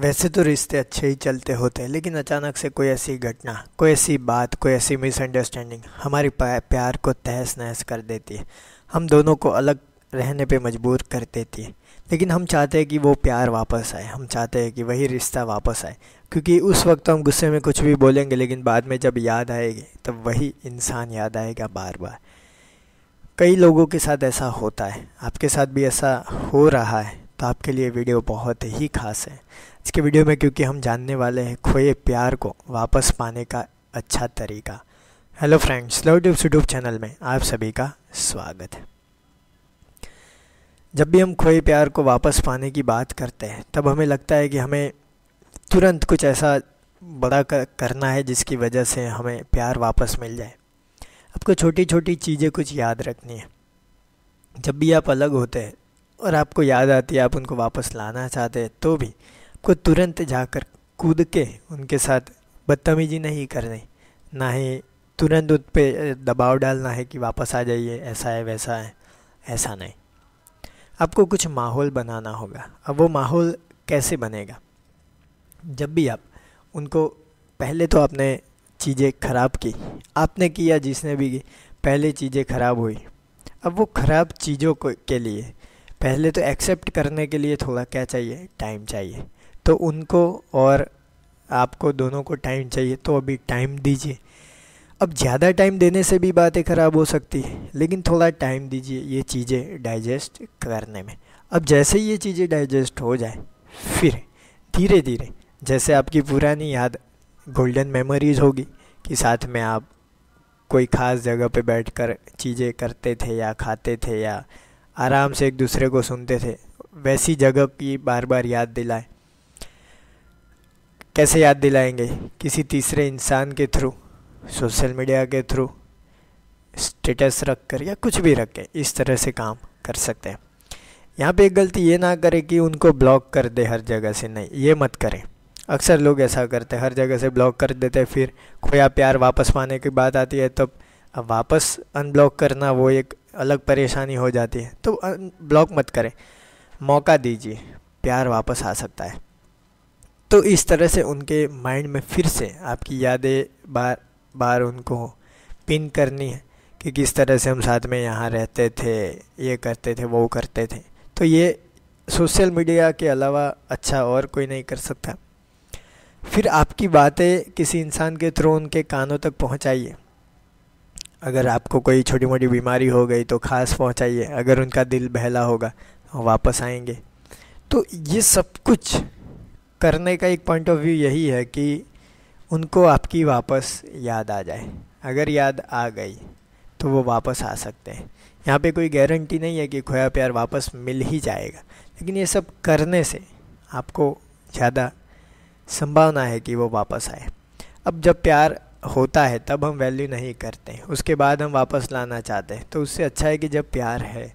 वैसे तो रिश्ते अच्छे ही चलते होते हैं लेकिन अचानक से कोई ऐसी घटना कोई ऐसी बात कोई ऐसी मिसअंडरस्टैंडिंग हमारी प्यार को तहस नहस कर देती है हम दोनों को अलग रहने पे मजबूर कर देती है लेकिन हम चाहते हैं कि वो प्यार वापस आए हम चाहते हैं कि वही रिश्ता वापस आए क्योंकि उस वक्त हम गुस्से में कुछ भी बोलेंगे लेकिन बाद में जब याद आएगी तब वही इंसान याद आएगा बार बार कई लोगों के साथ ऐसा होता है आपके साथ भी ऐसा हो रहा है तो आपके लिए वीडियो बहुत ही खास है आज के वीडियो में क्योंकि हम जानने वाले हैं खोए प्यार को वापस पाने का अच्छा तरीका hello friends love tube YouTube channel में आप सभी का स्वागत है जब भी हम खोए प्यार को वापस पाने की बात करते हैं तब हमें लगता है कि हमें तुरंत कुछ ऐसा बड़ा करना है जिसकी वजह से हमें प्यार वापस मिल जाए आपको छोटी छोटी चीज़ें कुछ याद रखनी है जब भी आप अलग होते हैं और आपको याद आती है आप उनको वापस लाना चाहते हैं तो भी आपको तुरंत जाकर कूद के उनके साथ बदतमीजी नहीं करनी ना ही तुरंत उन पर दबाव डालना है कि वापस आ जाइए ऐसा है वैसा है ऐसा नहीं आपको कुछ माहौल बनाना होगा अब वो माहौल कैसे बनेगा जब भी आप उनको पहले तो आपने चीज़ें ख़राब की आपने किया जिसने भी की पहले चीज़ें ख़राब हुई अब वो ख़राब चीज़ों को के लिए पहले तो एक्सेप्ट करने के लिए थोड़ा क्या चाहिए टाइम चाहिए तो उनको और आपको दोनों को टाइम चाहिए तो अभी टाइम दीजिए अब ज़्यादा टाइम देने से भी बातें ख़राब हो सकती है लेकिन थोड़ा टाइम दीजिए ये चीज़ें डाइजेस्ट करने में अब जैसे ही ये चीज़ें डाइजेस्ट हो जाए फिर धीरे धीरे जैसे आपकी पुरानी याद गोल्डन मेमोरीज होगी कि साथ में आप कोई ख़ास जगह पे बैठकर चीज़ें करते थे या खाते थे या आराम से एक दूसरे को सुनते थे वैसी जगह की बार बार याद दिलाए कैसे याद दिलाएंगे किसी तीसरे इंसान के थ्रू सोशल मीडिया के थ्रू स्टेटस रख कर या कुछ भी रख के इस तरह से काम कर सकते हैं यहाँ पे एक गलती ये ना करें कि उनको ब्लॉक कर दे हर जगह से नहीं ये मत करें अक्सर लोग ऐसा करते हैं हर जगह से ब्लॉक कर देते हैं फिर खोया प्यार वापस पाने की बात आती है तब वापस अनब्लॉक करना वो एक अलग परेशानी हो जाती है तो ब्लॉक मत करें मौका दीजिए प्यार वापस आ सकता है तो इस तरह से उनके माइंड में फिर से आपकी यादें बार बार उनको पिन करनी है कि किस तरह से हम साथ में यहाँ रहते थे ये करते थे वो करते थे तो ये सोशल मीडिया के अलावा अच्छा और कोई नहीं कर सकता फिर आपकी बातें किसी इंसान के थ्रू उनके कानों तक पहुँचाइए अगर आपको कोई छोटी मोटी बीमारी हो गई तो ख़ास पहुंचाइए अगर उनका दिल बहला होगा वापस आएंगे तो ये सब कुछ करने का एक पॉइंट ऑफ व्यू यही है कि उनको आपकी वापस याद आ जाए अगर याद आ गई तो वो वापस आ सकते हैं यहाँ पे कोई गारंटी नहीं है कि खोया प्यार वापस मिल ही जाएगा लेकिन ये सब करने से आपको ज़्यादा संभावना है कि वो वापस आए अब जब प्यार होता है तब हम वैल्यू नहीं करते उसके बाद हम वापस लाना चाहते हैं तो उससे अच्छा है कि जब प्यार है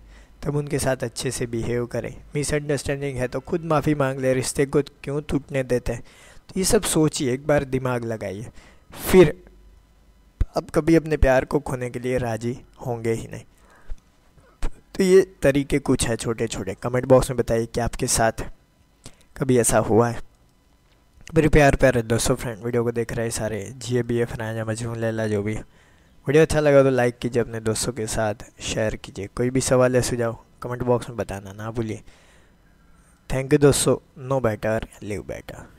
तब उनके साथ अच्छे से बिहेव करें मिसअंडरस्टैंडिंग है तो खुद माफ़ी मांग ले रिश्ते को क्यों टूटने देते हैं तो ये सब सोचिए एक बार दिमाग लगाइए फिर अब कभी अपने प्यार को खोने के लिए राजी होंगे ही नहीं तो ये तरीके कुछ है छोटे छोटे कमेंट बॉक्स में बताइए कि आपके साथ कभी ऐसा हुआ है मेरे प्यार प्यारे दोस्तों फ्रेंड वीडियो को देख रहे सारे जी ए बी एफ राजा मजमून लैला जो भी वीडियो अच्छा लगा तो लाइक कीजिए अपने दोस्तों के साथ शेयर कीजिए कोई भी सवाल या सुझाव कमेंट बॉक्स में बताना ना भूलिए थैंक यू दोस्तों नो बेटर लिव बेटर